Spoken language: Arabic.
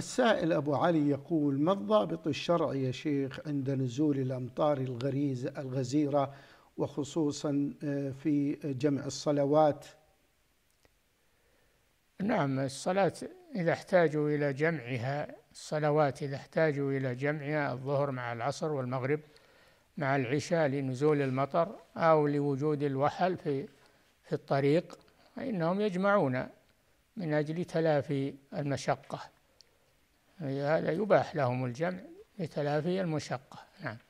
السائل أبو علي يقول ما الضابط الشرعي يا شيخ عند نزول الأمطار الغريزة الغزيرة وخصوصا آه، في جمع الصلوات نعم الصلاة إذا احتاجوا إلى جمعها الصلوات إذا احتاجوا إلى جمعها الظهر مع العصر والمغرب مع العشاء لنزول المطر أو لوجود الوحل في في الطريق فإنهم يجمعون من أجل تلافي المشقة هذا يباح لهم الجمع لتلافي المشقة نعم